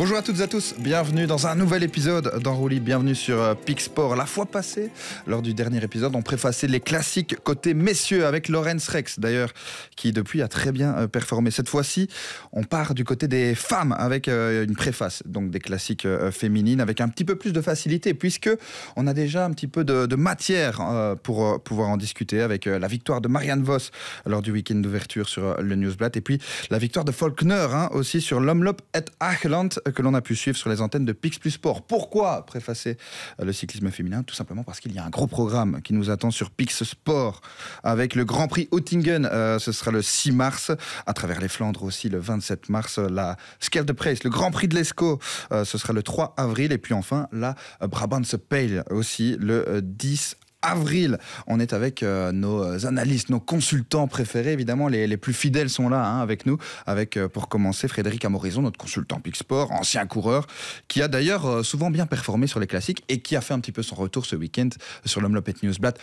Bonjour à toutes et à tous, bienvenue dans un nouvel épisode d'Enroulis, bienvenue sur euh, Pixport. La fois passée, lors du dernier épisode, on préfaçait les classiques côté messieurs avec Lorenz Rex d'ailleurs, qui depuis a très bien euh, performé. Cette fois-ci, on part du côté des femmes avec euh, une préface, donc des classiques féminines, avec un petit peu plus de facilité, puisque on a déjà un petit peu de, matière pour pouvoir en discuter avec la victoire de Marianne Voss lors du week-end d'ouverture sur le Newsblatt, et puis la victoire de Faulkner hein, aussi sur l'Omlop et Acheland que l'on a pu suivre sur les antennes de Pix Plus Sport. Pourquoi préfacer euh, le cyclisme féminin Tout simplement parce qu'il y a un gros programme qui nous attend sur Pix Sport avec le Grand Prix Oettingen. Euh, ce sera le 6 mars, à travers les Flandres aussi le 27 mars, euh, la Scale de Presse, le Grand Prix de l'Esco, ce sera le 3 avril, et puis enfin la Brabantse Pale aussi le 10 avril avril. On est avec euh, nos euh, analystes, nos consultants préférés, évidemment, les, plus fidèles sont là hein, avec nous. Avec, euh, pour commencer, Frédéric Amorison, notre consultant PICSport, ancien coureur, qui a d'ailleurs souvent bien performé sur les classiques et qui a fait un petit peu son retour ce week-end sur l'Omlopet Newsblatt.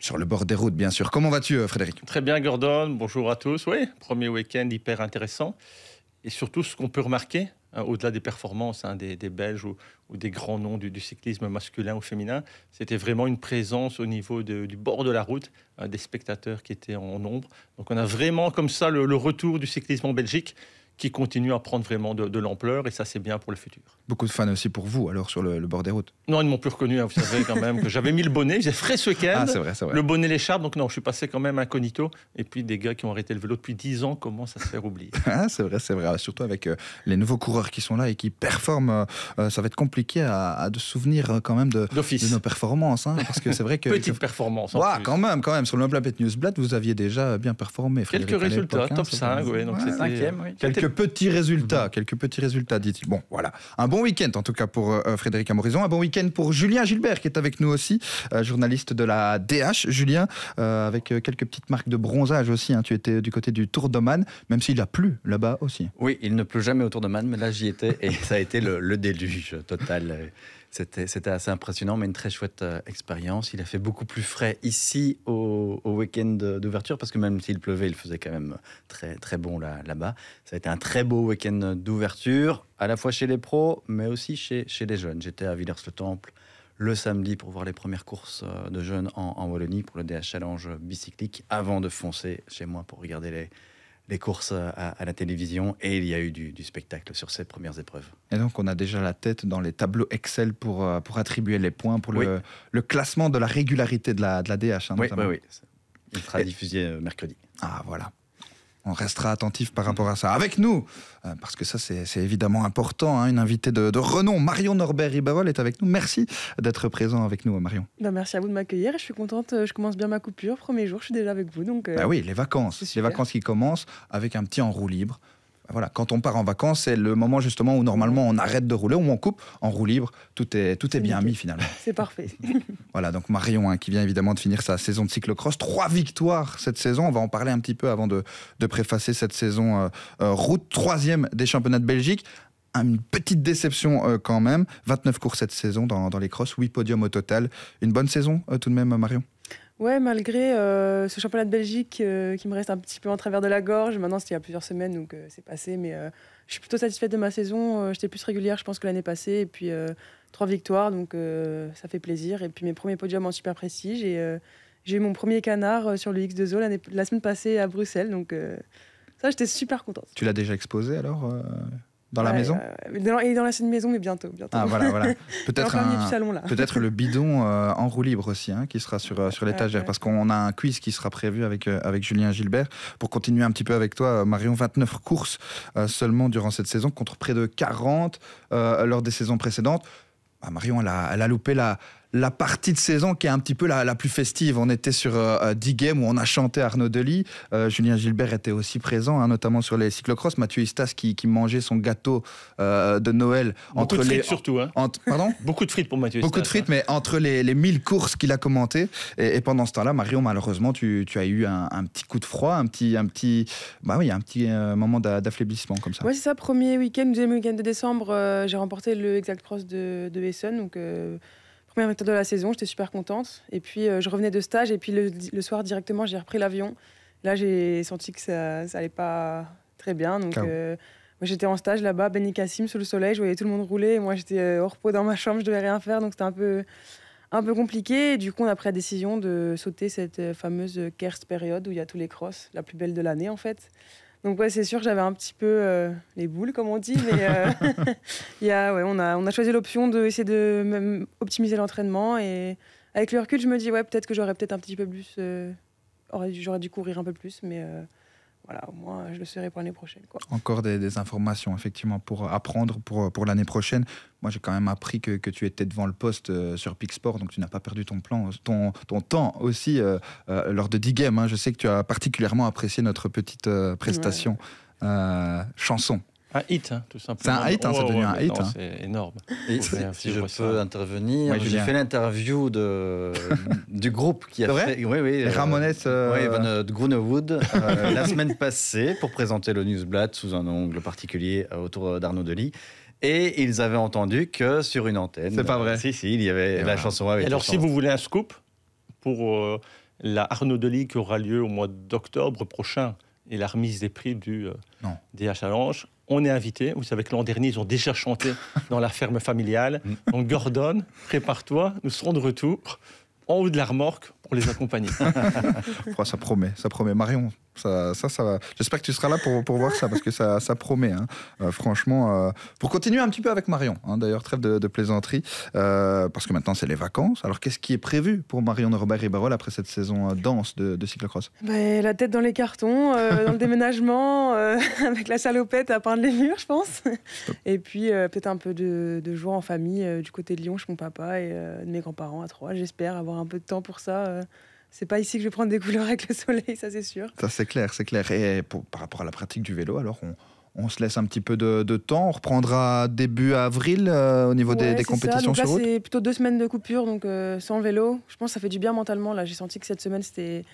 Sur le bord des routes, bien sûr. Comment vas-tu, Frédéric Très bien, Gordon. Bonjour à tous. Oui, premier week-end hyper intéressant. Et surtout, ce qu'on peut remarquer, Hein, au-delà des performances hein, des, Belges ou, des grands noms du, cyclisme masculin ou féminin, c'était vraiment une présence au niveau du bord de la route, hein, des spectateurs qui étaient en nombre. Donc on a vraiment comme ça le retour du cyclisme en Belgique qui continue à prendre vraiment de, l'ampleur et ça c'est bien pour le futur. Beaucoup de fans aussi pour vous alors sur le, bord des routes Non, ils m'ont plus reconnu, hein, vous savez quand même que j'avais mis le bonnet, j'ai frais ce week-end, ah, c'est vrai, c'est vrai. le bonnet, l'écharpe, donc non, je suis passé quand même incognito et puis des gars qui ont arrêté le vélo depuis 10 ans commencent à se faire oublier. ah, c'est vrai, c'est vrai, surtout avec euh, les nouveaux coureurs qui sont là et qui performent, euh, euh, ça va être compliqué à, à de souvenir quand même de, nos performances, hein, parce que c'est vrai que... Petite performance. En quand même, quand même, sur le News Newsblad, vous aviez déjà bien performé. Quelques résultats, top 5, hein, oui donc ouais, 5e, oui. Quelques petits résultats, quelques petits résultats, dit-il. Bon, voilà. Un bon week-end en tout cas pour euh, Frédéric Amorison, Un bon week-end pour Julien Gilbert qui est avec nous aussi, euh, journaliste de la DH. Julien, euh, avec quelques petites marques de bronzage aussi. Hein. Tu étais du côté du Tour de Man, même s'il a plu là-bas aussi. Oui, il ne pleut jamais au Tour de Man, mais là j'y étais et ça a été le déluge total. C'était assez impressionnant, mais une très chouette euh, expérience. Il a fait beaucoup plus frais ici au, week-end d'ouverture, parce que même s'il pleuvait, il faisait quand même très, très bon là-bas. Ça a été un très beau week-end d'ouverture, à la fois chez les pros, mais aussi chez, chez les jeunes. J'étais à Villers-le-Temple le samedi pour voir les premières courses euh, de jeunes en, en Wallonie pour le DH Challenge bicyclique, avant de foncer chez moi pour regarder les, les courses à, la télévision et il y a eu du, spectacle sur ces premières épreuves. Et donc on a déjà la tête dans les tableaux Excel pour, euh, pour attribuer les points, pour le, classement de la régularité de la, de la DH. Hein, oui, oui, Il sera diffusé euh, mercredi. Ah voilà on restera attentif par rapport à ça. Avec nous, euh, parce que ça c'est évidemment important, hein, une invitée de, de, renom, Marion Norbert Ribavol est avec nous. Merci d'être présent avec nous, Marion. Bah, merci à vous de m'accueillir. Je suis contente, euh, je commence bien ma coupure. Premier jour, je suis déjà avec vous. Donc, euh, bah oui, les vacances. Les vacances qui commencent avec un petit en libre. Bah voilà, quand on part en vacances, c'est le moment justement où normalement on arrête de rouler, ou on coupe. En roue libre, tout est, tout est, bien mis finalement. C'est parfait. voilà, donc Marion hein, qui vient évidemment de finir sa saison de cyclocross. Trois victoires cette saison. On va en parler un petit peu avant de, préfacer cette saison euh, euh, route. Troisième des championnats de Belgique une petite déception euh, quand même. 29 courses cette saison dans, les crosses, 8 podiums au total. Une bonne saison tout de même, Marion Ouais, malgré euh, ce championnat de Belgique euh, qui me reste un petit peu en travers de la gorge. Maintenant, c'était il y a plusieurs semaines, donc euh, c'est passé. Mais je suis plutôt satisfaite de ma saison. J'étais plus régulière, je pense, que l'année passée. Et puis, trois victoires, donc ça fait plaisir. Et puis, mes premiers podiums en super prestige. Et j'ai eu mon premier canard sur le X2O la semaine passée à Bruxelles. Donc, ça, j'étais super contente. Tu l'as déjà exposé alors dans la maison euh, dans, Il est dans la scène maison, mais bientôt. bientôt. Ah, voilà, voilà. Peut-être peut le bidon euh, en roue libre aussi, hein, qui sera sur, euh, sur l'étagère, parce qu'on a un quiz qui sera prévu avec, avec Julien Gilbert. Pour continuer un petit peu avec toi, Marion, 29 courses seulement durant cette saison, contre près de 40 lors des saisons précédentes. Ah, Marion, elle a, elle a loupé la, la partie de saison qui est un petit peu la, plus festive. On était sur 10 euh, euh, games où on a chanté Arnaud Delis. Euh, Julien Gilbert était aussi présent, hein, notamment sur les cyclocross. Mathieu Istas qui, mangeait son gâteau de Noël. Beaucoup entre de frites les, surtout. Hein. pardon Beaucoup de frites pour Mathieu Beaucoup Beaucoup de frites, hein. mais entre les, les 1000 courses qu'il a commentées. Et, pendant ce temps-là, Marion, malheureusement, tu, as eu un, petit coup de froid, un petit, un petit, bah oui, un petit moment d'affaiblissement comme ça. Oui, c'est ça. Premier week-end, deuxième week-end de décembre, j'ai remporté le Exact Cross de, de Essen. Donc première méthode de la saison, j'étais super contente. Et puis euh, je revenais de stage et puis le, soir directement j'ai repris l'avion. Là j'ai senti que ça, ça allait pas très bien. Donc euh, j'étais en stage là-bas, Benny Kassim sous le soleil, je voyais tout le monde rouler. Et moi j'étais euh, au repos dans ma chambre, je devais rien faire, donc c'était un peu un peu compliqué. Et du coup on a pris la décision de sauter cette fameuse Kerst période où il y a tous les crosses, la plus belle de l'année en fait. Donc ouais, c'est sûr que j'avais un petit peu euh, les boules, comme on dit, mais euh, ouais, on, a, on a choisi l'option d'essayer de même optimiser l'entraînement. Et avec le recul, je me dis, ouais, peut-être que j'aurais peut-être un petit peu plus... Euh, j'aurais dû courir un peu plus, mais voilà, au moins, je le serai pour l'année prochaine. Encore des, informations, effectivement, pour apprendre pour, l'année prochaine. Moi, j'ai quand même appris que, tu étais devant le poste euh, sur Pixport, donc tu n'as pas perdu ton, plan, ton, temps aussi euh, euh, lors de 10 games. Hein. Je sais que tu as particulièrement apprécié notre petite prestation chanson. Un hit, hein, tout simplement. C'est un hit, hein, c'est devenu un hit. Hein. C'est énorme. si, je peux intervenir, j'ai fait l'interview de, du groupe qui a fait. Oui, oui. Euh, Ramones. Euh, oui, euh, la semaine passée, pour présenter le Newsblatt sous un angle particulier autour d'Arnaud Delis. Et ils avaient entendu que sur une antenne. C'est pas vrai. si, si, il y avait la chanson avec. Alors, si vous voulez un scoop pour la Arnaud Delis qui aura lieu au mois d'octobre prochain et la remise des prix du DH Challenge, on est invité. Vous savez que l'an dernier, ils ont déjà chanté dans la ferme familiale. Mm. Donc Gordon, prépare-toi, nous serons de retour en haut de la remorque pour les accompagner. ça promet, ça promet. Marion, ça, ça, va. J'espère que tu seras là pour, pour voir ça parce que ça, ça promet. Hein. Euh, franchement, euh, pour continuer un petit peu avec Marion, hein, d'ailleurs, trêve de, plaisanterie, euh, parce que maintenant c'est les vacances. Alors qu'est-ce qui est prévu pour Marion Robert Ribarol après cette saison dense de, cyclocross ben, La tête dans les cartons, dans le déménagement, avec la salopette à peindre les murs, je pense. Et puis peut-être un peu de, de joie en famille du côté de Lyon chez mon papa et de mes grands-parents à Troyes. J'espère avoir un peu de temps pour ça c'est pas ici que je vais prendre des couleurs avec le soleil, ça c'est sûr. Ça c'est clair, c'est clair. Et par rapport à la pratique du vélo, alors on, on se laisse un petit peu de, temps. On reprendra début avril euh, au niveau des, des compétitions ça. Donc là, C'est plutôt deux semaines de coupure, donc euh, sans vélo. Je pense que ça fait du bien mentalement. Là, j'ai senti que cette semaine c'était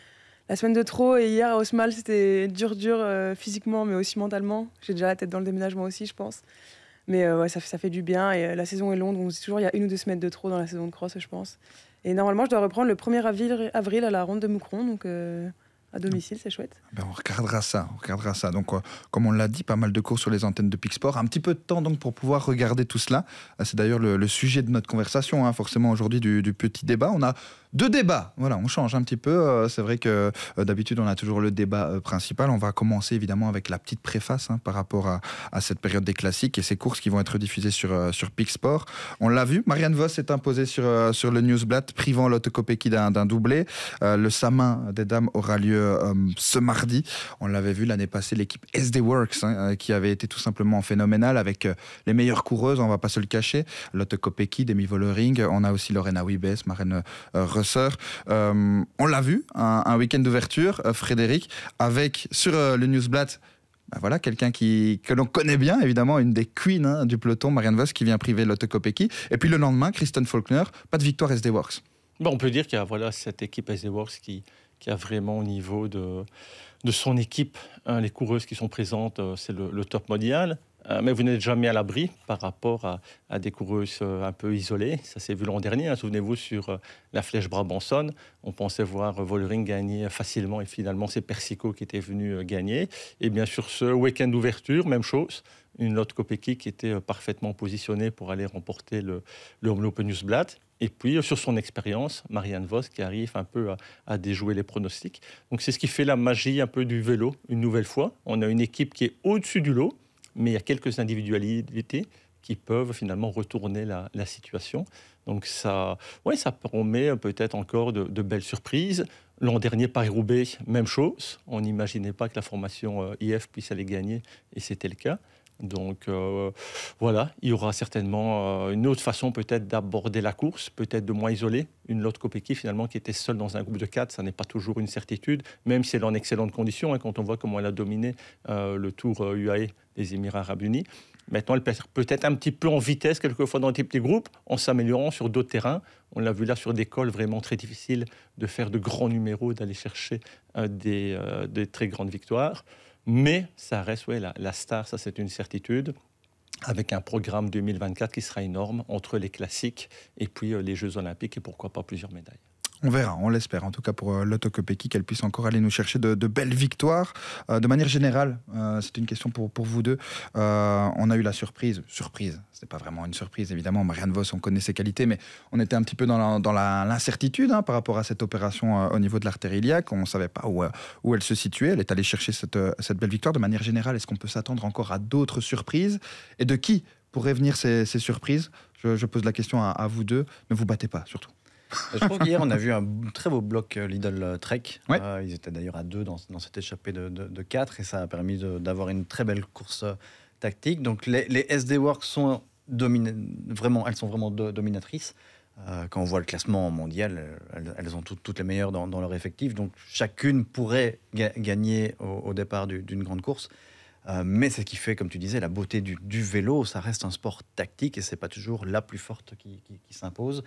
la semaine de trop et hier à Osmal c'était dur, dur euh, physiquement, mais aussi mentalement. J'ai déjà la tête dans le déménagement aussi, je pense. Mais ouais, ça, ça, fait du bien et la saison est longue, donc toujours il y a une ou deux semaines de trop dans la saison de cross, je pense. Et normalement, je dois reprendre le 1er avril, à la ronde de Moucron. Donc euh, à domicile, c'est chouette. Ah ben, on regardera ça, on regardera ça. Donc, euh, comme on l'a dit, pas mal de cours sur les antennes de Pixport. Un petit peu de temps donc pour pouvoir regarder tout cela. Euh, c'est d'ailleurs le, sujet de notre conversation, hein, forcément aujourd'hui du, du, petit débat. On a de débat. Voilà, on change un petit peu. Euh, c'est vrai que euh, d'habitude, on a toujours le débat euh, principal. On va commencer évidemment avec la petite préface hein, par rapport à, cette période des classiques et ces courses qui vont être diffusées sur, sur On l'a vu, Marianne Vos s'est imposée sur, sur le Newsblatt, privant Lotte Kopecky d'un doublé. le Samin des dames aura lieu ce mardi. On l'avait vu l'année passée, l'équipe SD Works, hein, qui avait été tout simplement phénoménale avec les meilleures coureuses, on va pas se le cacher. Lotte Kopecky, Demi Vollering. On a aussi Lorena Wibes, Marianne euh, on l'a vu, un, week-end d'ouverture, euh, Frédéric, avec sur euh, le Newsblatt ben voilà, quelqu'un que l'on connaît bien, évidemment, une des queens hein, du peloton, Marianne Vos, qui vient priver Lotte Et puis le lendemain, Kristen Faulkner, pas de victoire SD Works. Bon, on peut dire qu'il y a voilà, cette équipe SD Works qui, qui a vraiment au niveau de, de son équipe, hein, les coureuses qui sont présentes, c'est le, le top mondial. Euh, mais vous n'êtes jamais à l'abri par rapport à, des coureuses euh, un peu isolées. Ça s'est vu l'an dernier. Hein. Souvenez-vous, sur euh, la flèche Brabanson, on pensait voir Volering gagner facilement et finalement c'est Persico qui était venu gagner. Et bien sûr, ce week-end d'ouverture, même chose. Une Lotte Kopecky qui était parfaitement positionnée pour aller remporter le, le Open Et puis, sur son expérience, Marianne Vos qui arrive un peu à, à déjouer les pronostics. Donc, c'est ce qui fait la magie un peu du vélo, une nouvelle fois. On a une équipe qui est au-dessus du lot, mais il y a quelques individualités qui peuvent finalement retourner la, situation. Donc ça, promet peut-être encore de, belles surprises. L'an dernier, Paris-Roubaix, même chose. On n'imaginait pas que la formation euh, IF puisse aller gagner, et c'était le cas. Donc euh, voilà, il y aura certainement euh, une autre façon peut-être d'aborder la course, peut-être de moins isoler Une Lotte Kopecky finalement qui était seule dans un groupe de 4, ça n'est pas toujours une certitude, même si elle est en excellente condition, hein, quand on voit comment elle a dominé euh, le tour UAE des Émirats arabes unis. Maintenant, elle peut peut-être un petit peu en vitesse quelquefois dans des petits groupes, en s'améliorant sur d'autres terrains. On l'a vu là sur des cols vraiment très difficiles de faire de grands numéros, d'aller chercher des très grandes victoires. Mais ça reste la star, ça c'est une certitude avec un programme 2024 qui sera énorme entre les classiques et puis euh, les Jeux olympiques et pourquoi pas plusieurs médailles. On verra, on l'espère, en tout cas pour euh, Lotto qu'elle puisse encore aller nous chercher de, belles victoires. Euh, de manière générale, euh, c'est une question pour, vous deux. on a eu la surprise, surprise, ce n'est pas vraiment une surprise évidemment, Marianne Voss, on connaît ses qualités, mais on était un petit peu dans l'incertitude hein, par rapport à cette opération au niveau de l'artère iliaque. On ne savait pas où, elle se situait, elle est allée chercher cette, belle victoire. De manière générale, est-ce qu'on peut s'attendre encore à d'autres surprises Et de qui pourraient venir ces, surprises je, pose la question à vous deux, ne vous battez pas surtout. Je trouve qu'hier, on a vu un très beau bloc euh, Lidl euh, Trek. Euh, ils étaient d'ailleurs à deux dans, dans cette échappée de, de, quatre et ça a permis d'avoir une très belle course tactique. Donc les, SD Works sont vraiment, elles sont vraiment dominatrices. quand on voit le classement mondial, elles, ont toutes, les meilleures dans, leur effectif. Donc chacune pourrait gagner au, départ d'une grande course. Mais mais ce qui fait, comme tu disais, la beauté du, vélo, ça reste un sport tactique et c'est pas toujours la plus forte qui s'impose.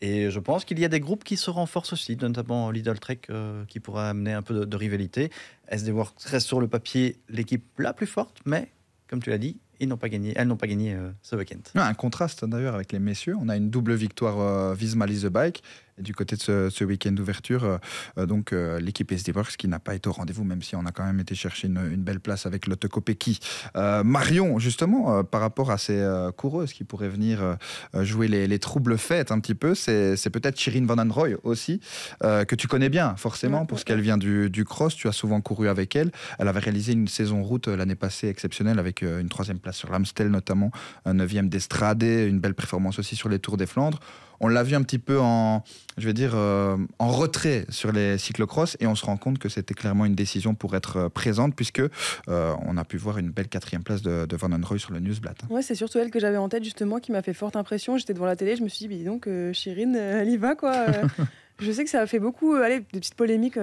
Et je pense qu'il y a des groupes qui se renforcent aussi, notamment Lidl Trek, euh, qui pourra amener un peu de, rivalité. SD Works reste sur le papier l'équipe la plus forte, mais comme tu l'as dit, ils n'ont pas gagné, elles n'ont pas gagné euh, ce week-end. Ah, un contraste hein, d'ailleurs avec les messieurs. On a une double victoire euh, Visma The Bike du côté de ce, week-end d'ouverture, euh, euh, donc euh, l'équipe SD Works qui n'a pas été au rendez-vous, même si on a quand même été chercher une, belle place avec Lotte Kopecky. Marion, justement, par rapport à ces coureuses qui pourraient venir jouer les, troubles fêtes un petit peu, c'est peut-être Shirin Van Roy aussi, que tu connais bien, forcément, pour ce qu'elle vient du, du, cross. Tu as souvent couru avec elle. Elle avait réalisé une saison route l'année passée exceptionnelle avec une troisième place sur l'Amstel, notamment, un neuvième d'Estrade, une belle performance aussi sur les Tours des Flandres on l'a vu un petit peu en, je dire, euh, en retrait sur les cyclocross et on se rend compte que c'était clairement une décision pour être euh, présente puisque euh, on a pu voir une belle quatrième place de, de Van Roy sur le Newsblatt. Ouais, c'est surtout elle que j'avais en tête justement qui m'a fait forte impression. J'étais devant la télé, je me suis dit, donc Chirine, elle y va quoi. Je sais que ça a fait beaucoup, allez, des petites polémiques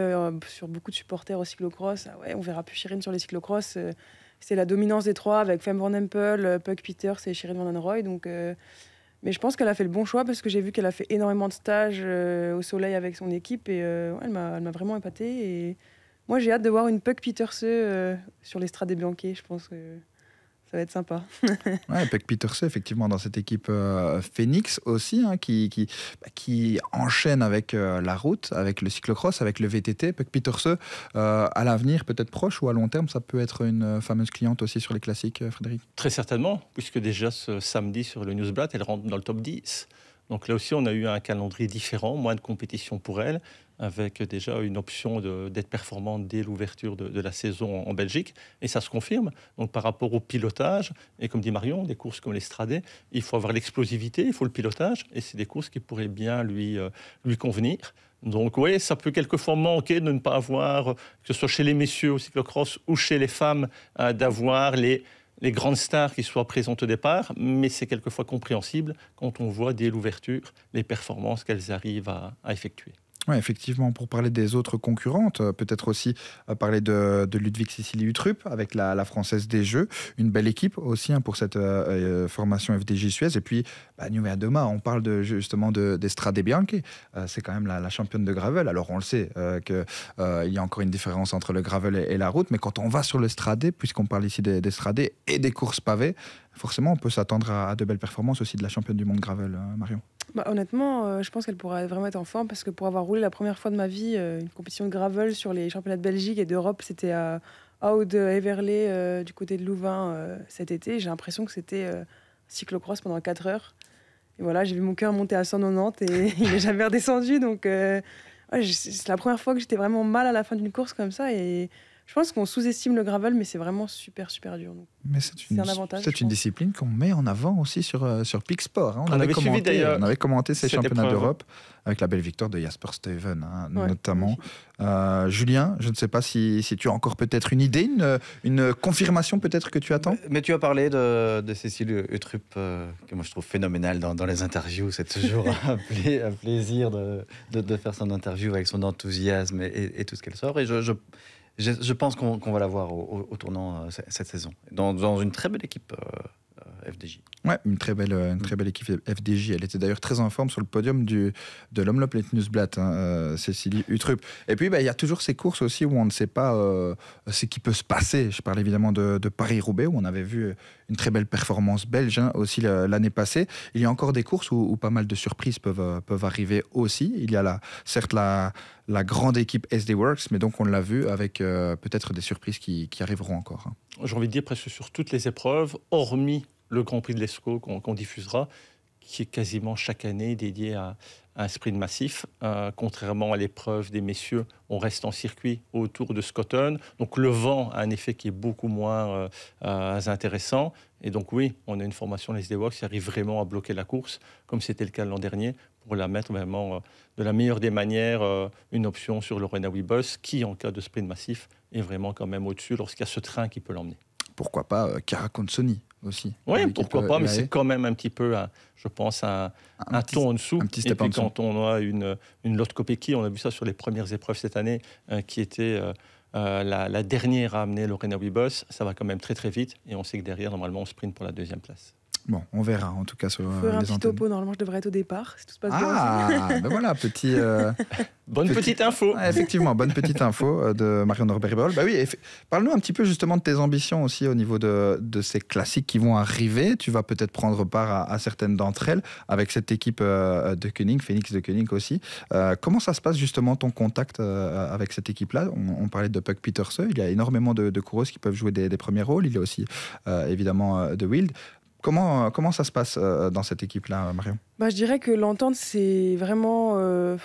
sur beaucoup de supporters au cyclocross. Ah ouais, on verra plus Chirine sur les cyclocross. c'est la dominance des trois avec Femme Van Empel, Puck Peters et Chirine Van Den Roy. Donc, mais je pense qu'elle a fait le bon choix parce que j'ai vu qu'elle a fait énormément de stages euh, au soleil avec son équipe et euh, elle m'a vraiment épatée. Et moi, j'ai hâte de voir une Puck Peterse euh, sur l'estrade des Blanquets, je pense ça va être sympa. ouais, Peck effectivement, dans cette équipe euh, Phoenix aussi, hein, qui, bah, qui, enchaîne avec euh, la route, avec le cyclocross, avec le VTT. Peck Peterse, euh, à l'avenir, peut-être proche ou à long terme, ça peut être une fameuse cliente aussi sur les classiques, Frédéric Très certainement, puisque déjà ce samedi sur le Newsblatt, elle rentre dans le top 10. Donc là aussi, on a eu un calendrier différent, moins de compétition pour elle avec déjà une option d'être performante dès l'ouverture de, la saison en, Belgique. Et ça se confirme. Donc par rapport au pilotage, et comme dit Marion, des courses comme les il faut avoir l'explosivité, il faut le pilotage, et c'est des courses qui pourraient bien lui, euh, lui convenir. Donc oui, ça peut quelquefois manquer de ne pas avoir, que ce soit chez les messieurs au cyclocross ou chez les femmes, euh, d'avoir les les grandes stars qui soient présentes au départ, mais c'est quelquefois compréhensible quand on voit dès l'ouverture les performances qu'elles arrivent à effectuer. Oui, effectivement, pour parler des autres concurrentes, euh, peut-être aussi euh, parler de, Ludwig Cécilie Utrup avec la, Française des Jeux, une belle équipe aussi hein, pour cette euh, formation FDJ Suez. Et puis, à bah, demain, on parle de, justement d'Estrade de, Bianchi, c'est quand même la, championne de gravel. Alors on le sait qu'il y a encore une différence entre le gravel et, la route, mais quand on va sur le puisqu'on parle ici des, et des courses pavées, forcément, on peut s'attendre à, de belles performances aussi de la championne du monde gravel, euh, Marion. Bah, honnêtement, euh, je pense qu'elle pourrait vraiment être en forme parce que pour avoir roulé la première fois de ma vie euh, une compétition de gravel sur les championnats de Belgique et d'Europe, c'était à Aude Everley du côté de Louvain cet été. J'ai l'impression que c'était cyclocross pendant 4 heures. Et voilà, j'ai vu mon cœur monter à 190 et il n'est jamais redescendu. Donc, c'est la première fois que j'étais vraiment mal à la fin d'une course comme ça. Et je pense qu'on sous-estime le gravel, mais c'est vraiment super, super dur. Donc. Mais c'est une, c'est une discipline qu'on met en avant aussi sur, euh, sur Peak Sport. Hein. On, avait commenté, on avait commenté ces championnats d'Europe avec la belle victoire de Jasper Steven, hein, notamment. Euh, Julien, je ne sais pas si, tu as encore peut-être une idée, une, confirmation peut-être que tu attends. Mais, tu as parlé de, Cécile Utrup, euh, que moi je trouve phénoménale dans, les interviews. C'est toujours un, plaisir de, faire son interview avec son enthousiasme et, tout ce qu'elle sort. Et je je, pense qu'on va la voir au, tournant euh, cette saison, dans, une très belle équipe. Euh, FDJ. Ouais, une très belle, euh, une très belle équipe FDJ. Elle était d'ailleurs très en forme sur le podium du, de l'Omlop Newsblatt, hein, euh, Cécilie Utrup. Et puis, bah, il y a toujours ces courses aussi où on ne sait pas euh, ce qui peut se passer. Je parle évidemment de, Paris-Roubaix, où on avait vu une très belle performance belge hein, aussi l'année passée. Il y a encore des courses où, pas mal de surprises peuvent, peuvent arriver aussi. Il y a la, certes la, la grande équipe SD Works, mais donc on l'a vu avec peut-être des surprises qui, qui arriveront encore. Hein. J'ai envie de dire presque sur toutes les épreuves, hormis le Grand Prix de l'ESCO qu'on diffusera, qui est quasiment chaque année dédié à, un sprint massif. Euh, contrairement à l'épreuve des messieurs, on reste en circuit autour de Scotton. Donc le vent a un effet qui est beaucoup moins euh, euh, intéressant. Et donc oui, on a une formation les Box qui arrive vraiment à bloquer la course, comme c'était le cas l'an dernier, pour la mettre vraiment de la meilleure des manières, une option sur le Renault Bus, qui en cas de sprint massif est vraiment quand même au-dessus lorsqu'il y a ce train qui peut l'emmener pourquoi pas euh, Sony aussi. Oui, pourquoi pas, mais c'est quand même un petit peu, euh, je pense, un, ton en dessous. Un petit step Et puis quand on a une, une Lotkopeki, on a vu ça sur les premières épreuves cette année, euh, qui était... Euh, la, la, dernière à amener Lorena Wibos, ça va quand même très très vite et on sait que derrière, normalement, on sprint pour la deuxième place. Bon, on verra en tout cas sur euh, un petit topo, normalement je devrais être au départ, si tout se passe ah, bien. Ah, ben voilà, petit... Euh, bonne petite info. effectivement, bonne petite info euh, de Marion norbert ball Bah oui, parle-nous un petit peu justement de tes ambitions aussi au niveau de, de ces classiques qui vont arriver. Tu vas peut-être prendre part à, certaines d'entre elles avec cette équipe de Koenig, Phoenix de Koenig aussi. comment ça se passe justement ton contact avec cette équipe-là on, parlait de Puck Peterson, il y a énormément de, coureuses qui peuvent jouer des, des premiers rôles, il y a aussi évidemment de Wild. Euh, comment, ça se passe euh, dans cette équipe-là, Marion bah, Je dirais que l'entente, c'est vraiment. Euh,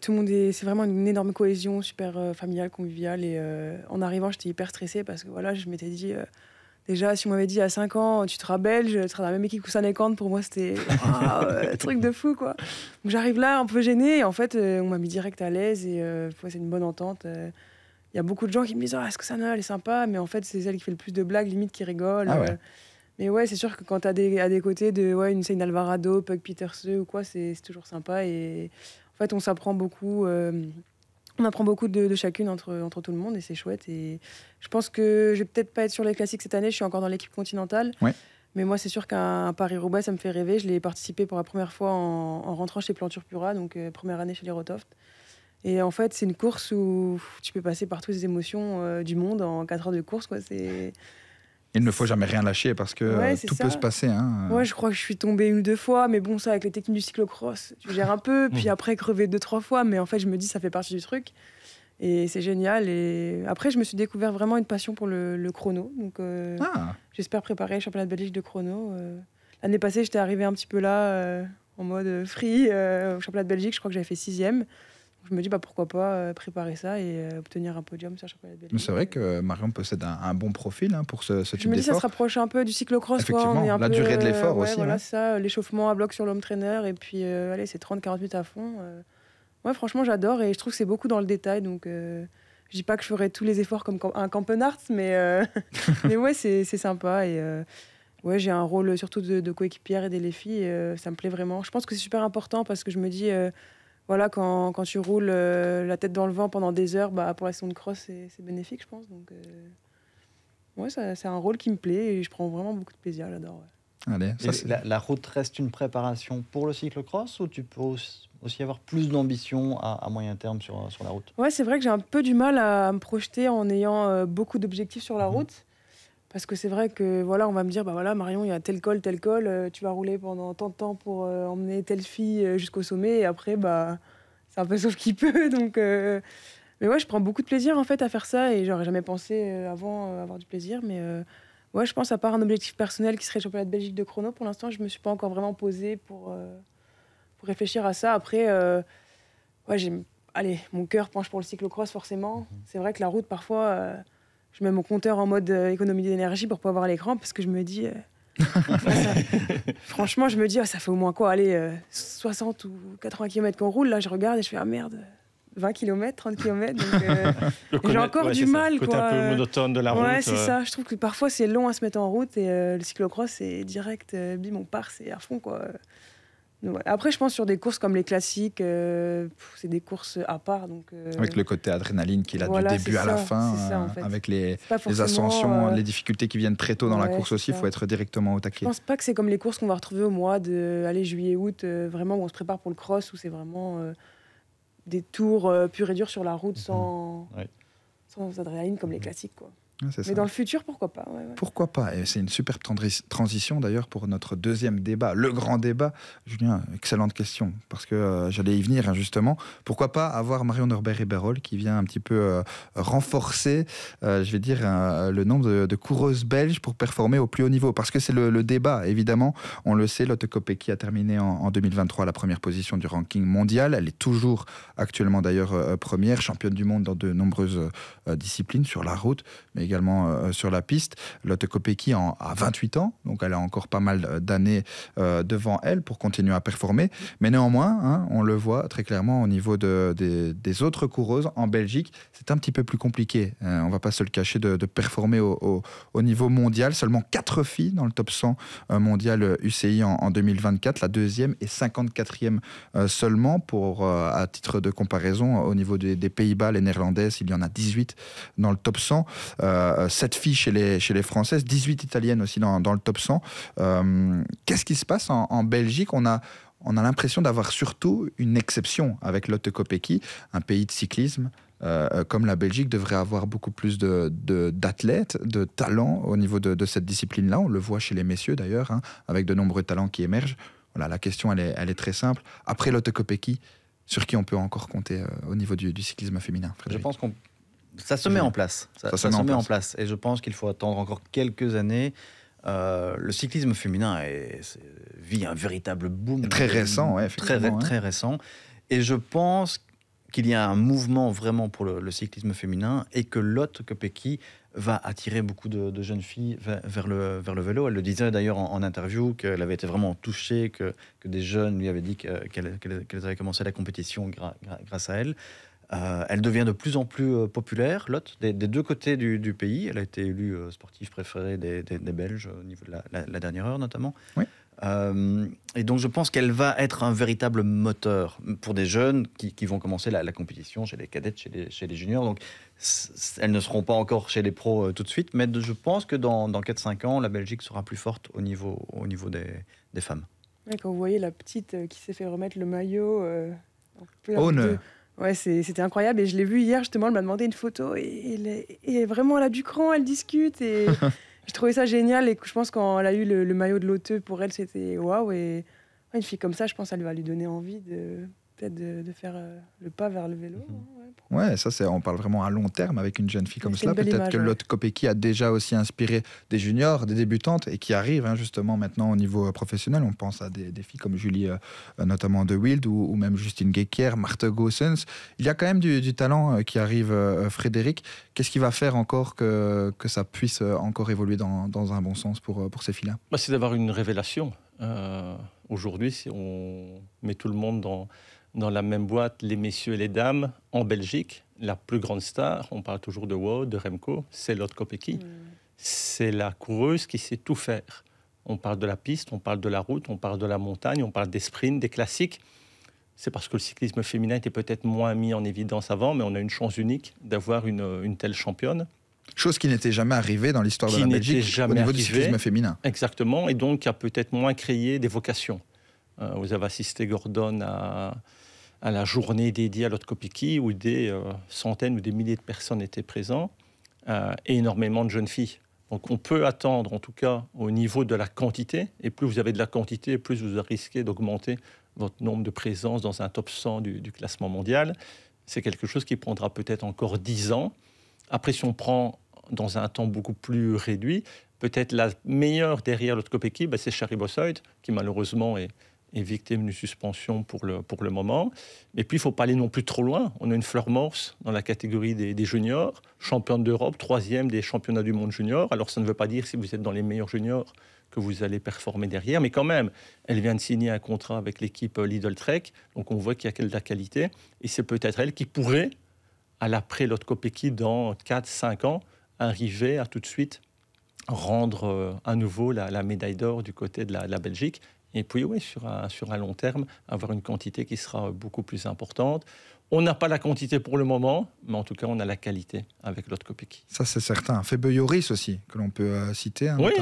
tout le monde C'est vraiment une énorme cohésion, super familiale, conviviale. Et en arrivant, j'étais hyper stressée parce que voilà, je m'étais dit. Déjà, si on m'avait dit à 5 ans, tu seras belge, tu seras dans la même équipe que Kant, pour moi, c'était un truc de fou, quoi. j'arrive là, un peu gênée, et en fait, on m'a mis direct à l'aise, et c'est une bonne entente. Il y a beaucoup de gens qui me disent ah, est-ce que ça elle est sympa Mais en fait, c'est elle qui fait le plus de blagues, limite, qui rigole. Ah mais ouais, c'est sûr que quand tu as des, à des côtés de ouais, une Seine Alvarado, Puck Peterse ou quoi, c'est toujours sympa. Et en fait, on s'apprend beaucoup. Euh, on apprend beaucoup de, chacune entre, entre tout le monde et c'est chouette. Et je pense que je vais peut-être pas être sur les classiques cette année. Je suis encore dans l'équipe continentale. Mais moi, c'est sûr qu'un Paris-Roubaix, ça me fait rêver. Je l'ai participé pour la première fois en, rentrant chez Planture Pura, donc euh, première année chez les Rotoft. Et en fait, c'est une course où tu peux passer par toutes les émotions euh, du monde en quatre heures de course. quoi. C'est il ne faut jamais rien lâcher parce que euh, tout peut se passer. Hein. Moi, je crois que je suis tombée une ou deux fois, mais bon, ça, avec les techniques du cyclocross, tu gères un peu, puis mhm. après crever deux, trois fois, mais en fait, je me dis, ça fait partie du truc. Et c'est génial. Et après, je me suis découvert vraiment une passion pour le, chrono. Donc, euh, ah. j'espère préparer le championnat de Belgique de chrono. Euh. L'année passée, j'étais arrivée un petit peu là, en mode free, au championnat de Belgique. Je crois que j'avais fait sixième je me dis bah, pourquoi pas euh, préparer ça et euh, obtenir un podium sur championnat de Belgique. C'est vrai que euh, Marion possède un, bon profil hein, pour ce, ce type d'effort. ça se rapproche un peu du cyclocross. Effectivement, on est un la durée de l'effort aussi. Voilà, ça, l'échauffement à bloc sur l'homme trainer et puis allez, c'est 30-40 minutes à fond. moi franchement, j'adore et je trouve que c'est beaucoup dans le détail donc. ne je dis pas que je ferais tous les efforts comme un campenart, mais, mais ouais, c'est sympa. Et, Ouais, j'ai un rôle surtout de, coéquipière et des filles. ça me plaît vraiment. Je pense que c'est super important parce que je me dis, voilà, quand, tu roules euh, la tête dans le vent pendant des heures, bah, pour la saison de cross, c'est bénéfique, je pense. Donc, euh, c'est un rôle qui me plaît et je prends vraiment beaucoup de plaisir, j'adore. Ouais. la, route reste une préparation pour le cyclocross ou tu peux aussi avoir plus d'ambition à, moyen terme sur, sur la route Ouais, c'est vrai que j'ai un peu du mal à me projeter en ayant euh, beaucoup d'objectifs sur la mhm. route. Parce que c'est vrai que voilà, on va me dire, bah voilà, Marion, il y a tel col, tel col, euh, tu vas rouler pendant tant de temps pour euh, emmener telle fille euh, jusqu'au sommet, et après, bah, c'est un peu sauf qui peut. Donc, mais ouais, je prends beaucoup de plaisir en fait à faire ça, et j'aurais jamais pensé avant avoir du plaisir. Mais ouais, je pense à part un objectif personnel qui serait le championnat de Belgique de chrono, pour l'instant, je me suis pas encore vraiment posé pour, pour réfléchir à ça. Après, ouais, j'ai, allez, mon cœur penche pour le cyclocross forcément. Mhm. C'est vrai que la route parfois je mets mon compteur en mode euh, économie d'énergie pour pouvoir voir l'écran parce que je me dis. Euh, franchement, je me dis, oh, ça fait au moins quoi Allez, 60 euh, ou 80 km qu'on roule. Là, je regarde et je fais, ah merde, 20 km, 30 km. j'ai encore du mal. quoi. de la c'est ça. Je trouve que parfois, c'est long à se mettre en route et le cyclocross, c'est direct, bim, on part, c'est à fond. quoi. Après, je pense sur des courses comme les classiques, euh, c'est des courses à part. Donc, euh, avec le côté adrénaline qu'il a du début à la fin, avec les, ascensions, euh, les difficultés qui viennent très tôt dans la course aussi, il faut être directement au taquet. Je pense pas que c'est comme les courses qu'on va retrouver au mois de juillet, août, vraiment où on se prépare pour le cross, où c'est vraiment des tours purs et durs sur la route mhm. sans, sans adrénaline comme les classiques. Quoi. Mais dans le futur, pourquoi pas Pourquoi pas Et c'est une superbe transition d'ailleurs pour notre deuxième débat, le grand débat. Julien, excellente question, parce que euh, j'allais y venir hein, justement. Pourquoi pas avoir Marion Norbert riberol qui vient un petit peu euh, renforcer, euh, je vais dire, le nombre de, coureuses belges pour performer au plus haut niveau Parce que c'est le, débat, évidemment. On le sait, Lotte qui a terminé en, en, 2023 la première position du ranking mondial. Elle est toujours actuellement d'ailleurs première, championne du monde dans de nombreuses disciplines, sur la route, mais également euh, euh, sur la piste. Lotte Kopecky en, a 28 ans, donc elle a encore pas mal euh, d'années devant elle pour continuer à performer. Mais néanmoins, hein, on le voit très clairement au niveau de, des, autres coureuses en Belgique, c'est un petit peu plus compliqué. Hein. on va pas se le cacher de, performer au, niveau mondial. Seulement 4 filles dans le top 100 mondial UCI en, 2024, la deuxième et 54e seulement pour, à titre de comparaison, au niveau des, Pays-Bas, les Néerlandaises, il y en a 18 dans le top 100. 7 euh, filles chez les, chez les Françaises, 18 italiennes aussi dans, le top 100. Euh, qu'est-ce qui se passe en, Belgique On a, on a l'impression d'avoir surtout une exception avec Lotte Kopecky, un pays de cyclisme. Euh, comme la Belgique devrait avoir beaucoup plus d'athlètes, de, de, talents au niveau de, cette discipline-là. On le voit chez les messieurs d'ailleurs, hein, avec de nombreux talents qui émergent. Voilà, la question, elle est, elle est très simple. Après Lotte sur qui on peut encore compter au niveau du, cyclisme féminin Je pense qu'on ça se met mmh. en place. Ça, se, met, en, place. Et je pense qu'il faut attendre encore quelques années. Euh, le cyclisme féminin vit un véritable boom. Très récent, ouais, très, très récent. Et je pense qu'il y a un mouvement vraiment pour le, cyclisme féminin et que Lotte Kopecky va attirer beaucoup de, jeunes filles vers, le, vers le vélo. Elle le disait d'ailleurs en, interview qu'elle avait été vraiment touchée, que, que, des jeunes lui avaient dit qu'elle avaient commencé la compétition grâce à elle. Euh, elle devient de plus en plus euh, populaire, Lotte, des, deux côtés du, pays. Elle a été élue euh, sportive préférée des, Belges, au niveau de la, dernière heure notamment. et donc je pense qu'elle va être un véritable moteur pour des jeunes qui, vont commencer la, compétition chez les cadettes, chez les, juniors. Donc elles ne seront pas encore chez les pros tout de suite, mais je pense que dans, dans 4-5 ans, la Belgique sera plus forte au niveau, au niveau des, femmes. quand vous voyez la petite qui s'est fait remettre le maillot... En Ouais, c'était incroyable. Et je l'ai vu hier, justement, elle m'a demandé une photo. Et, elle est vraiment, elle a du cran, elle discute. Et je trouvais ça génial. Et je pense quand a eu le, maillot de l'oteux, pour elle, c'était waouh. Et une fille comme ça, je pense, elle va lui donner envie de peut-être de, faire euh, le pas vers le vélo. Mhm. Hein, ouais, ça, c'est, on parle vraiment à long terme avec une jeune fille comme cela. Peut-être que l'autre Lotte Kopecky a déjà aussi inspiré des juniors, des débutantes et qui arrivent hein, justement maintenant au niveau euh, professionnel. On pense à des, filles comme Julie, euh, notamment de Wild, ou, même Justine Guéquière, Marthe Gossens. Il y a quand même du, talent qui arrive, Frédéric. Qu'est-ce qui va faire encore que, que ça puisse encore évoluer dans, dans un bon sens pour, pour ces filles-là bah, C'est d'avoir une révélation. Aujourd'hui, si on met tout le monde dans, dans la même boîte les messieurs et les dames en Belgique. La plus grande star, on parle toujours de Wow, de Remco, c'est Lotte Kopecky. Mm. C'est la coureuse qui sait tout faire. On parle de la piste, on parle de la route, on parle de la montagne, on parle des sprints, des classiques. C'est parce que le cyclisme féminin était peut-être moins mis en évidence avant, mais on a une chance unique d'avoir une, telle championne. Chose qui n'était jamais arrivée dans l'histoire de la Belgique au niveau du cyclisme féminin. Exactement, et donc qui a peut-être moins créé des vocations. Euh, vous avez assisté, Gordon, à, la journée dédiée à l'Otkopiki où des euh, centaines ou des milliers de personnes étaient présentes euh, et énormément de jeunes filles. Donc on peut attendre, en tout cas, au niveau de la quantité. Et plus vous avez de la quantité, plus vous risquez d'augmenter votre nombre de présences dans un top 100 du, classement mondial. C'est quelque chose qui prendra peut-être encore 10 ans. Après, si on prend dans un temps beaucoup plus réduit, peut-être la meilleure derrière l'Otkopiki, ben, c'est Charibosoid qui malheureusement est, est victime d'une suspension pour le, pour le moment. Et puis, il ne faut pas aller non plus trop loin. On a une Fleur Morse dans la catégorie des, juniors, championne d'Europe, troisième des championnats du monde junior. Alors, ça ne veut pas dire si vous êtes dans les meilleurs juniors que vous allez performer derrière, mais quand même, elle vient de signer un contrat avec l'équipe euh, Lidl Trek, donc on voit qu'il y a de la qualité, et c'est peut-être elle qui pourrait, à l'après qui dans 4-5 ans, arriver à tout de suite rendre euh, à nouveau la, médaille d'or du côté de la Belgique. Et puis oui, sur un, sur un long terme, avoir une quantité qui sera beaucoup plus importante. On n'a pas la quantité pour le moment, mais en tout cas, on a la qualité avec l'autre qui. Ça, c'est certain. fait aussi, que l'on peut euh, citer, hein, oui,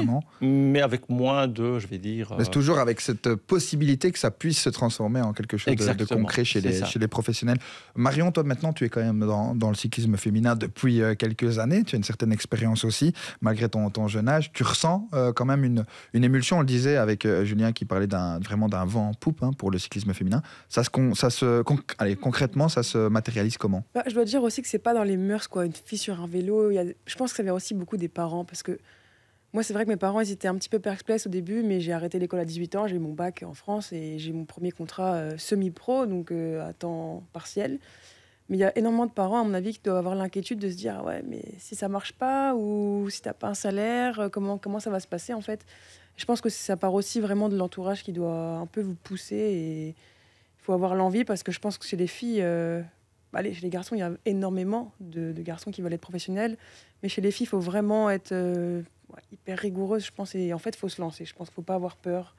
mais avec moins de, je vais dire... Mais Mais euh, toujours avec cette possibilité que ça puisse se transformer en quelque chose de, concret chez les, professionnels. Marion, toi, maintenant, tu es quand même dans, le cyclisme féminin depuis euh, quelques années. Tu as une certaine expérience aussi, malgré ton, jeune âge. Tu ressens quand même une, émulsion, on le disait avec Julien qui parlait vraiment d'un vent en poupe hein, pour le cyclisme féminin. Ça se, ça se allez, concrètement, ça ça se matérialise comment bah, Je dois dire aussi que c'est pas dans les mœurs, quoi. Une fille sur un vélo, y a... je pense que ça vient aussi beaucoup des parents, parce que moi, c'est vrai que mes parents, ils étaient un petit peu perplexes au début, mais j'ai arrêté l'école à 18 ans, j'ai mon bac en France et j'ai mon premier contrat euh, semi-pro, donc euh, à temps partiel. Mais il y a énormément de parents, à mon avis, qui doivent avoir l'inquiétude de se dire, ah ouais, mais si ça marche pas ou si t'as pas un salaire, euh, comment, comment ça va se passer en fait Je pense que ça part aussi vraiment de l'entourage qui doit un peu vous pousser et il faut avoir l'envie parce que je pense que chez les filles, euh, allez, chez les garçons, il y a énormément de, garçons qui veulent être professionnels. Mais chez les filles, il faut vraiment être euh, hyper rigoureuse, je pense. Et en fait, il faut se lancer. Je pense qu'il ne faut pas avoir peur.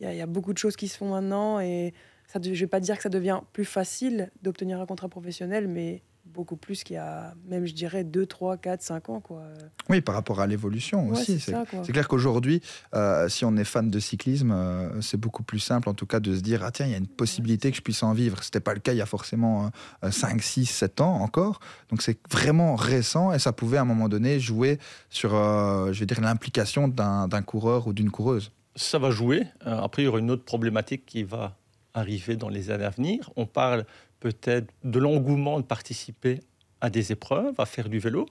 Il y, a beaucoup de choses qui se font maintenant. Et ça, je ne vais pas dire que ça devient plus facile d'obtenir un contrat professionnel, mais beaucoup plus qu'il y a même, je dirais, 2, 3, 4, 5 ans. Quoi. Oui, par rapport à l'évolution aussi. C'est clair qu'aujourd'hui, euh, si on est fan de cyclisme, euh, c'est beaucoup plus simple en tout cas de se dire, ah tiens, il y a une possibilité que je puisse en vivre. Ce n'était pas le cas il y a forcément 5, 6, 7 ans encore. Donc c'est vraiment récent et ça pouvait à un moment donné jouer sur, euh, je vais dire, l'implication d'un coureur ou d'une coureuse. Ça va jouer. Après, il y aura une autre problématique qui va arriver dans les années à venir. On parle peut-être de l'engouement de participer à des épreuves, à faire du vélo,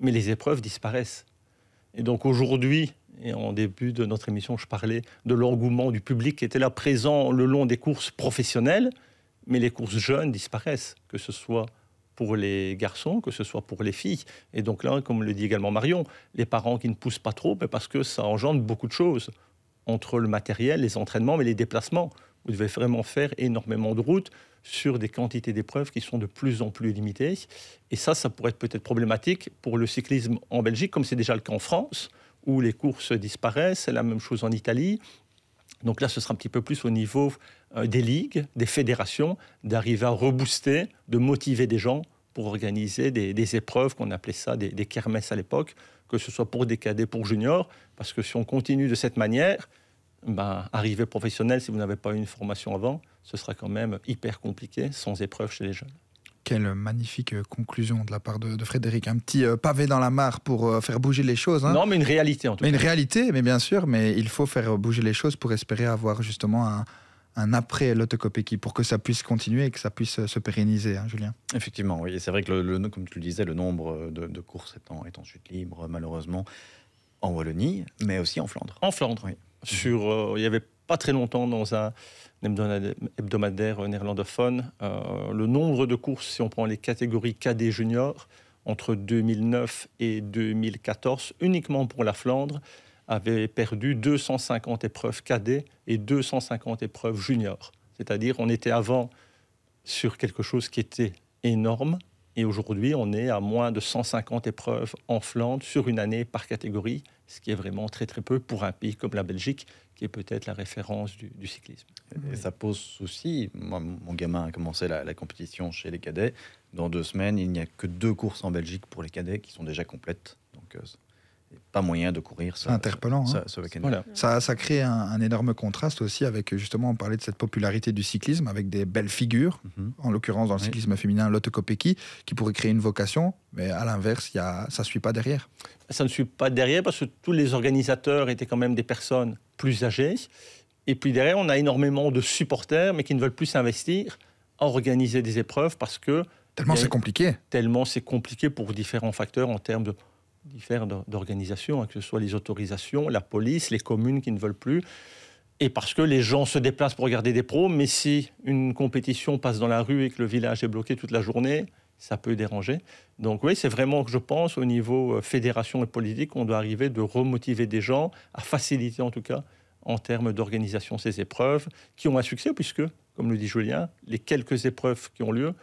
mais les épreuves disparaissent. Et donc aujourd'hui, et en début de notre émission, je parlais de l'engouement du public qui était là présent le long des courses professionnelles, mais les courses jeunes disparaissent, que ce soit pour les garçons, que ce soit pour les filles. Et donc là, comme le dit également Marion, les parents qui ne poussent pas trop, parce que ça engendre beaucoup de choses, entre le matériel, les entraînements, mais les déplacements. Vous devez vraiment faire énormément de routes sur des quantités d'épreuves qui sont de plus en plus limitées. Et ça, ça pourrait être peut-être problématique pour le cyclisme en Belgique, comme c'est déjà le cas en France, où les courses disparaissent. C'est la même chose en Italie. Donc là, ce sera un petit peu plus au niveau euh, des ligues, des fédérations, d'arriver à rebooster, de motiver des gens pour organiser des, épreuves, qu'on appelait ça des, des kermesses à l'époque, que ce soit pour des cadets, pour juniors, parce que si on continue de cette manière, bah, arriver professionnel si vous n'avez pas eu une formation avant, ce sera quand même hyper compliqué, sans épreuve chez les jeunes. Quelle magnifique euh, conclusion de la part de, Frédéric. Un petit euh, pavé dans la mare pour euh, faire bouger les choses. Hein. Non, mais une réalité en tout mais cas. Une réalité, mais bien sûr, mais il faut faire bouger les choses pour espérer avoir justement un, un après l'autocopéki pour que ça puisse continuer et que ça puisse se pérenniser, hein, Julien. Effectivement, oui. C'est vrai que, le, comme tu le disais, le nombre de, courses est en, est en libre, malheureusement, en Wallonie, mais aussi en Flandre. En Flandre, oui. Euh, il n'y avait pas très longtemps dans un hebdomadaire néerlandophone, euh, le nombre de courses, si on prend les catégories KD junior, entre 2009 et 2014, uniquement pour la Flandre, avait perdu 250 épreuves KD et 250 épreuves junior. C'est-à-dire, on était avant sur quelque chose qui était énorme, et aujourd'hui, on est à moins de 150 épreuves en Flandre sur une année par catégorie ce qui est vraiment très très peu pour un pays comme la Belgique, qui est peut-être la référence du, cyclisme. Et ça pose souci. mon gamin a commencé la, la, compétition chez les cadets. Dans deux semaines, il n'y a que deux courses en Belgique pour les cadets qui sont déjà complètes. Donc, euh, pas moyen de courir. Ça, interpellant. Hein. Ça, ça, crée un, énorme contraste aussi avec, justement, on parlait de cette popularité du cyclisme avec des belles figures, mhm. en l'occurrence dans le cyclisme féminin, Lotte Kopecky, qui pourrait créer une vocation, mais à l'inverse, y a, ça ne suit pas derrière. Ça ne suit pas derrière parce que tous les organisateurs étaient quand même des personnes plus âgées. Et puis derrière, on a énormément de supporters, mais qui ne veulent plus s'investir à organiser des épreuves parce que... Tellement c'est compliqué. Tellement c'est compliqué pour différents facteurs en termes de diffèrent d'organisations, hein, que ce soit les autorisations, la police, les communes qui ne veulent plus, et parce que les gens se déplacent pour regarder des pros, mais si une compétition passe dans la rue et que le village est bloqué toute la journée, ça peut déranger. Donc oui, c'est vraiment que je pense au niveau euh, fédération et politique, on doit arriver de remotiver des gens, à faciliter en tout cas en termes d'organisation ces épreuves qui ont un succès, puisque, comme le dit Julien, les quelques épreuves qui ont lieu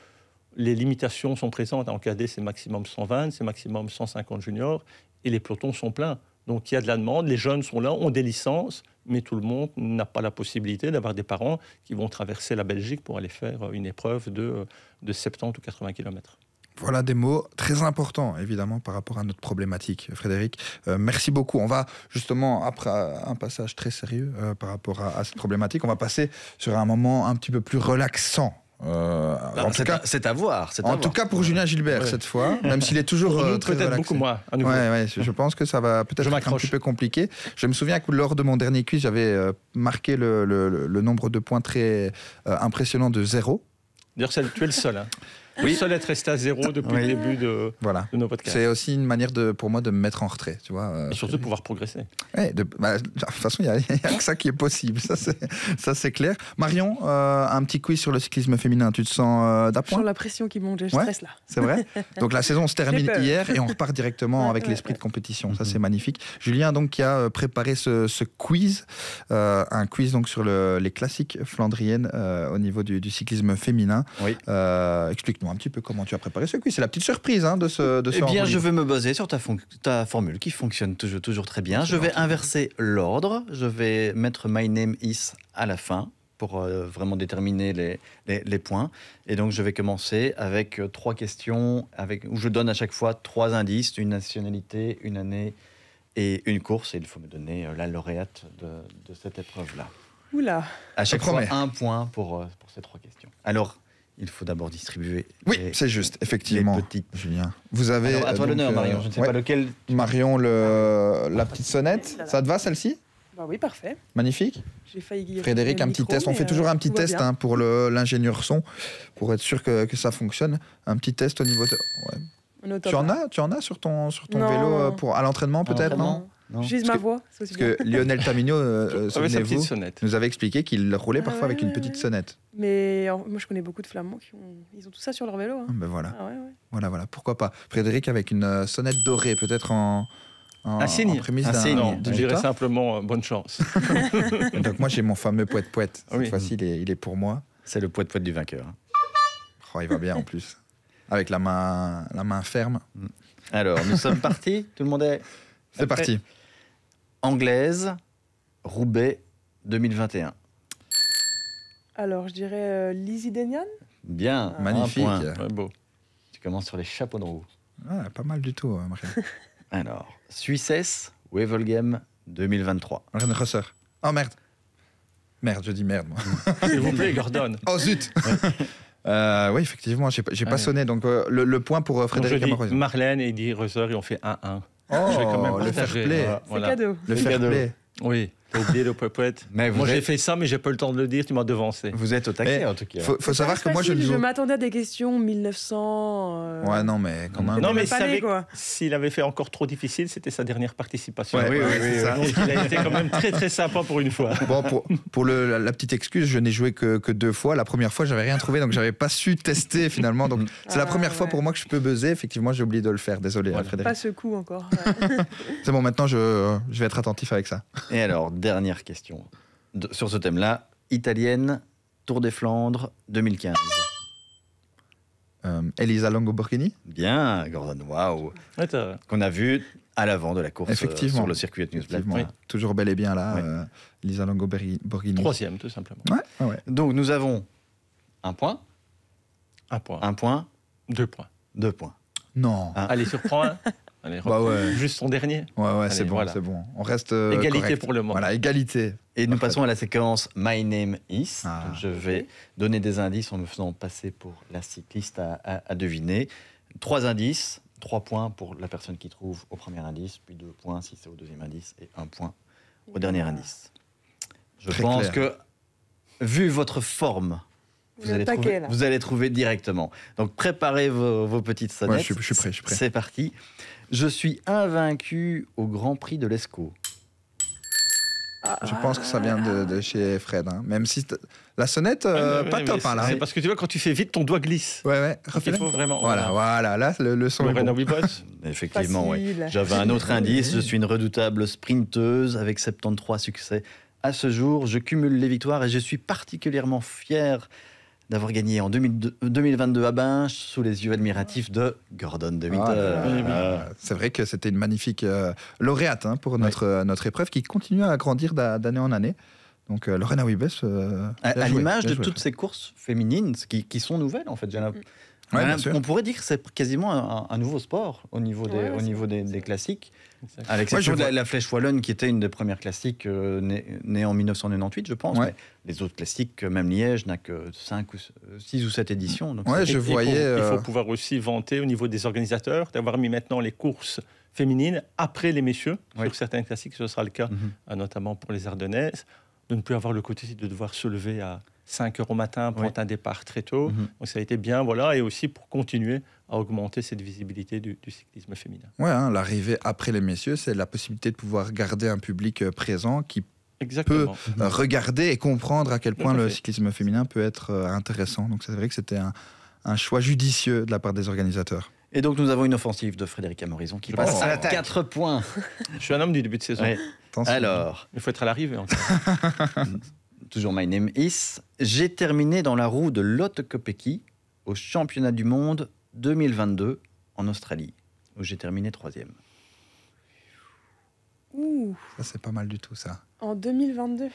les limitations sont présentes. En cadet, c'est maximum 120, c'est maximum 150 juniors, et les pelotons sont pleins. Donc il y a de la demande, les jeunes sont là, ont des licences, mais tout le monde n'a pas la possibilité d'avoir des parents qui vont traverser la Belgique pour aller faire euh, une épreuve de, euh, de 70 ou 80 km. Voilà des mots très importants, évidemment, par rapport à notre problématique. Frédéric, euh, merci beaucoup. On va justement, après un passage très sérieux par rapport à, cette problématique, on va passer sur un moment un petit peu plus relaxant euh, bah, c'est à voir. En tout cas pour Julien Gilbert cette fois, même s'il est toujours euh, très peut-être beaucoup moins. je pense que ça va peut-être être, un petit peu compliqué. Je me souviens que lors de mon dernier quiz, j'avais euh, marqué le, nombre de points très impressionnant de zéro. D'ailleurs, tu es le seul. Hein. Oui. Seul être resté à zéro depuis le début de, nos podcasts. C'est aussi une manière de, pour moi de me mettre en retrait, tu vois. Euh, et surtout pouvoir progresser. de, bah, toute façon, il n'y a, que ça qui est possible, ça c'est clair. Marion, euh, un petit quiz sur le cyclisme féminin, tu te sens euh, d'appoint Je sens la pression qui monte, je stresse là. C'est vrai Donc la saison se termine hier et on repart directement avec l'esprit de compétition, ça c'est mhm. magnifique. Julien donc qui a préparé ce, quiz, un quiz donc sur les classiques flandriennes au niveau du, du cyclisme féminin. Oui. explique un petit peu comment tu as préparé ce quiz. C'est la petite surprise hein, de ce de ce Eh bien, je vais me baser sur ta, ta formule qui fonctionne toujours, très bien. Je vais inverser l'ordre. Je vais mettre My Name Is à la fin pour euh, vraiment déterminer les, les, points. Et donc, je vais commencer avec euh, trois questions avec, où je donne à chaque fois trois indices, une nationalité, une année et une course. Et il faut me donner euh, la lauréate de, de cette épreuve-là. Oula. À chaque fois, un point pour, pour ces trois questions. Alors, il faut d'abord distribuer. Oui, c'est juste, effectivement. Les Julien. Vous avez. à toi euh, l'honneur, Marion. Euh, je ne sais pas lequel. Marion, le, ah. la petite sonnette. Ça te va, celle-ci bah oui, parfait. Magnifique. Frédéric, un petit test. On fait euh, toujours un petit test hein, pour l'ingénieur son, pour être sûr que, ça fonctionne. Un petit test au niveau. De... Tu en as, tu en as sur ton sur ton vélo pour à l'entraînement peut-être non Juste ma voix. Parce que Lionel Tamino, euh, souvenez-vous, nous avait expliqué qu'il roulait ah parfois avec une petite sonnette. Mais moi, je connais beaucoup de Flamands qui ont, ils ont tout ça sur leur vélo. Hein. Ah, ben voilà. Ah voilà, voilà. Pourquoi pas Frédéric avec une euh, sonnette dorée, peut-être en. en un signe. un signe. je dirais simplement euh, bonne chance. Donc moi j'ai mon fameux poète poète. Cette fois-ci il, est, pour moi. C'est le poète poète du vainqueur. Hein. Oh, il va bien en plus. Avec la main, la main ferme. Alors nous sommes partis. Tout le monde est. C'est parti anglaise, Roubaix 2021 Alors, je dirais euh, Lizzie Denian. Bien, ah. magnifique. beau. Tu commences sur les chapeaux de roue. Ah, pas mal du tout, hein, Alors, Suissesse, Wevel Game 2023. Marlène Rosser. Oh merde. Merde, je dis merde, moi. S'il vous plaît, Gordon. oh zut oui, euh, effectivement, j'ai pas, pas sonné. Donc, euh, le, point pour Frédéric dis Marlène et dit Ressort, et on fait 1-1. Oh, je vais quand même oh, le faire Fair play. cadeau. Le fair Oui moi, j'ai fait ça, mais j'ai pas le temps de le dire. Tu m'as devancé. Vous êtes au taquet, en tout cas. Faut, faut savoir ah, que moi, je. Je m'attendais à des questions 1900. Euh, ouais, non, mais quand même. Non, mais s'il avait fait encore trop difficile, c'était sa dernière participation. oui, oui, oui, Donc, il a été quand même très, très sympa pour une fois. Bon, pour, pour le, la, petite excuse, je n'ai joué que, que, deux fois. La première fois, j'avais rien trouvé, donc j'avais pas su tester finalement. Donc, c'est la ah, première fois pour moi que je peux buzzer. Effectivement, j'ai oublié de le faire. Désolé, hein, Pas ce coup encore. c'est bon, maintenant, je, je vais être attentif avec ça. Et alors, dernière question sur ce thème-là. Italienne, Tour des Flandres 2015. Euh, Elisa Longo-Borghini Bien, Gordon, waouh Qu'on a vu à l'avant de la course euh, Effectivement. sur le circuit de Effectivement. Toujours bel et bien là, euh, Elisa Longo-Borghini. Troisième, tout simplement. Donc nous avons un point. Un point. Un point. Deux points. Deux points. Non. Allez, surprends Bah juste son dernier. c'est bon, c'est bon. On reste. Euh, égalité pour le moment. Voilà, égalité. Et nous passons à la séquence My Name Is. Ah. Je vais donner des indices en me faisant passer pour la cycliste à, deviner. Trois indices, trois points pour la personne qui trouve au premier indice, puis deux points si c'est au deuxième indice, et un point au dernier indice. Je pense que, vu votre forme, vous allez, trouver, directement. Donc préparez vos, petites sonnettes. je suis prêt, je suis prêt. C'est parti. Je suis invaincu au Grand Prix de l'ESCO. je pense que ça vient de, chez Fred. Hein. Même si la sonnette, euh, ah, pas top hein, là. C'est parce que tu vois, quand tu fais vite, ton doigt glisse. Ouais, ouais. Il faut vraiment. Voilà, voilà. Là, le, son. est bon. Effectivement, oui. J'avais un autre indice. Je suis une redoutable sprinteuse avec 73 succès. À ce jour, je cumule les victoires et je suis particulièrement fier d'avoir gagné en 2022 euh, à Binche sous les yeux admiratifs de Gordon de ah ah, C'est vrai que c'était une magnifique euh, lauréate hein, pour notre, euh, notre épreuve qui continue à grandir d'année en année. Donc Lorena Wibes. à, l'image de toutes ces courses féminines qui, sont nouvelles en fait. Mm. on pourrait dire que c'est quasiment un, nouveau sport au niveau des classiques. Moi, je la, la, Flèche Wallonne, qui était une des premières classiques euh, nées née, en 1998, je pense. les autres classiques, euh, même Liège, n'a que 5 ou 6 euh, ou 7 éditions. je voyais. il faut pouvoir aussi vanter au niveau des organisateurs d'avoir mis maintenant les courses féminines après les messieurs. Sur certains classiques, ce sera le cas, mm-hmm. notamment pour les Ardennaises, de ne plus avoir le côté de devoir se lever à 5 au matin, prendre un départ très tôt. Mhm. Donc ça a été bien, voilà, et aussi pour continuer à augmenter cette visibilité du, cyclisme féminin. Ouais, hein, l'arrivée après les messieurs, c'est la possibilité de pouvoir garder un public euh, présent qui peut mhm. regarder et comprendre à quel point le cyclisme féminin peut être euh, intéressant. Donc c'est vrai que c'était un, choix judicieux de la part des organisateurs. Et donc nous avons une offensive de Frédéric Amorison qui passe à 4 points. Je suis un homme du début de saison. Alors, il faut être à l'arrivée. toujours My Name Is. J'ai terminé dans la roue de Lotte Kopecky au championnat du monde 2022 en Australie, où j'ai terminé troisième. Ouh. Ça, c'est pas mal du tout, ça. En 2022.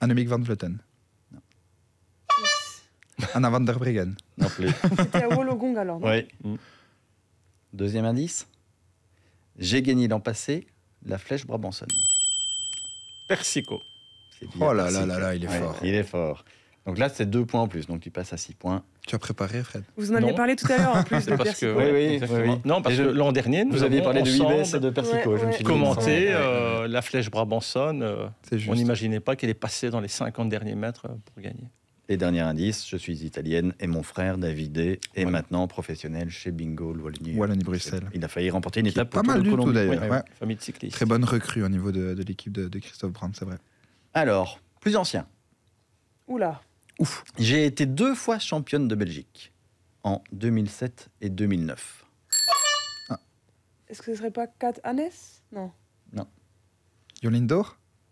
Annemiek van Vleuten. Non. Anna van der Breggen. Non plus. C'était à Wollongong alors. Oui. Mm. Deuxième indice. J'ai gagné l'an passé la flèche Brabanson. Persico. Oh là là là là, il est fort. Il est fort. Donc là, c'est deux points en plus, donc tu passes à six points. Tu as préparé, Fred Vous en aviez parlé tout à l'heure en plus oui, oui, Non, parce que l'an dernier, vous aviez parlé de et de Persico. je Me suis commenté euh, la flèche Brabanson. Euh, on n'imaginait pas qu'elle est passée dans les 50 derniers mètres euh, pour gagner. Et dernier indice, je suis italienne et mon frère David est maintenant professionnel chez Bingo Wallonie. Wallonie Bruxelles. Il a failli remporter une étape pour pas mal du tout d'ailleurs. Très bonne recrue au niveau de, l'équipe de, de Christophe Brand, c'est vrai. Alors, plus ancien. Oula. Ouf. J'ai été deux fois championne de Belgique en 2007 et 2009. Ah. Est-ce que ce serait pas Kat Hannes Non. Non. Yolinda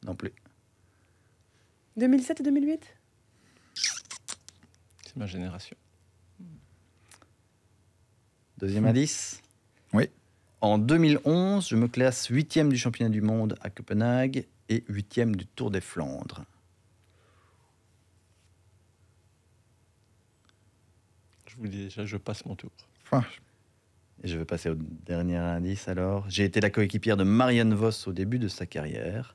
Non plus. 2007 et 2008 C'est ma génération. Deuxième hmm. indice Oui. En 2011, je me classe huitième du championnat du monde à Copenhague et huitième du Tour des Flandres. Je vous dis déjà, je passe mon tour. je vais passer au dernier indice alors. J'ai été la coéquipière de Marianne Voss au début de sa carrière.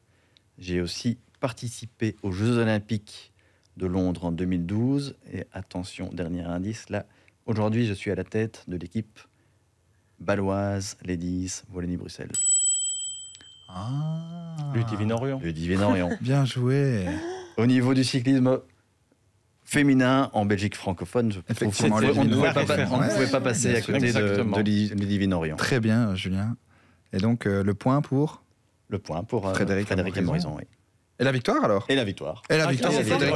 J'ai aussi participé aux Jeux Olympiques de Londres en 2012. Et attention, dernier indice là. Aujourd'hui, je suis à la tête de l'équipe baloise, Ladies, Wallonie-Bruxelles. Ah. Le Divin Le Bien joué. Au niveau du cyclisme féminin en Belgique francophone, on ne pouvait, pas, passer à côté de, Le Divin Orient. Très bien, Julien. Et donc, euh, le point pour Le point pour euh, Frédéric, Frédéric et la victoire alors Et la victoire. Et la ah, victoire, Frédéric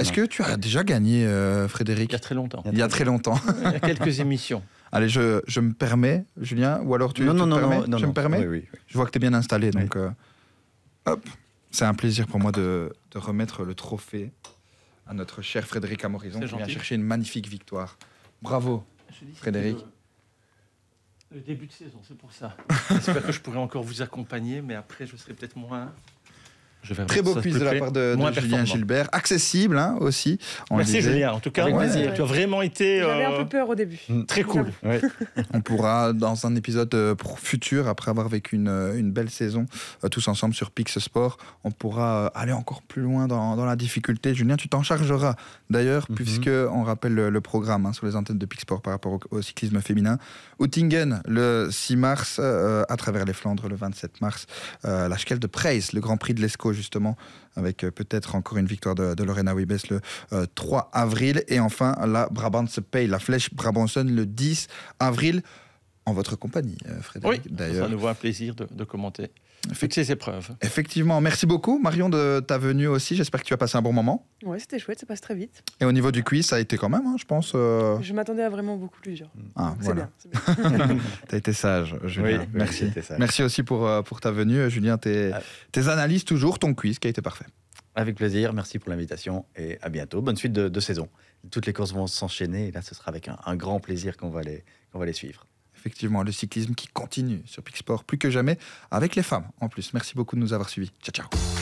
Est-ce que tu as déjà gagné, euh, Frédéric Il y a très longtemps. Il y a très longtemps. Il y a quelques émissions. Allez, je, me permets, Julien, ou alors tu, non, permets, je me permets. Je vois que tu es bien installé, donc euh, hop, c'est un plaisir pour moi de, remettre le trophée à notre cher Frédéric Amorison qui vient chercher une magnifique victoire. Bravo, Frédéric. Le, le début de saison, c'est pour ça. J'espère que je pourrai encore vous accompagner, mais après, je serai peut-être moins Très beau quiz de la part de, Julien Gilbert, accessible hein, aussi. Merci Julien, en tout cas, tu as vraiment été. J'avais un euh, peu peur au début. Mm. Très cool. on pourra, dans un épisode euh, futur, après avoir vécu une, euh, belle saison tous ensemble sur Pix Sport, on pourra aller encore plus loin dans, la difficulté. Julien, tu t'en chargeras d'ailleurs, puisqu'on mhm. puisque on rappelle le, programme hein, sur les antennes de Pix Sport par rapport au, cyclisme féminin. Oettingen, le 6 mars, à travers les Flandres, le 27 mars, la Schkel de Preys, le Grand Prix de l'Esco justement, avec euh, peut-être encore une victoire de, Lorena Wibes le 3 euh, avril. Et enfin, la Brabant se paye, la flèche Brabanson le 10 avril en votre compagnie, euh, Frédéric. Oui, d'ailleurs. ça nous voit un plaisir de commenter Fixer ses preuves. Effectivement. Merci beaucoup, Marion, de ta venue aussi. J'espère que tu as passé un bon moment. Oui c'était chouette, ça passe très vite. Et au niveau du quiz, ça a été quand même, hein, je pense. Euh, je m'attendais à vraiment beaucoup plus dur. Ah, C'est bien. tu as été sage, Julien. Merci. Merci aussi pour, euh, pour ta venue, Julien. Tes, ah. tes analyses, toujours ton quiz qui a été parfait. Avec plaisir, merci pour l'invitation et à bientôt. Bonne suite de, saison. Toutes les courses vont s'enchaîner et là, ce sera avec un, grand plaisir qu'on va, va les suivre effectivement, le cyclisme qui continue sur Pixport plus que jamais, avec les femmes en plus. Merci beaucoup de nous avoir suivis. Ciao, ciao.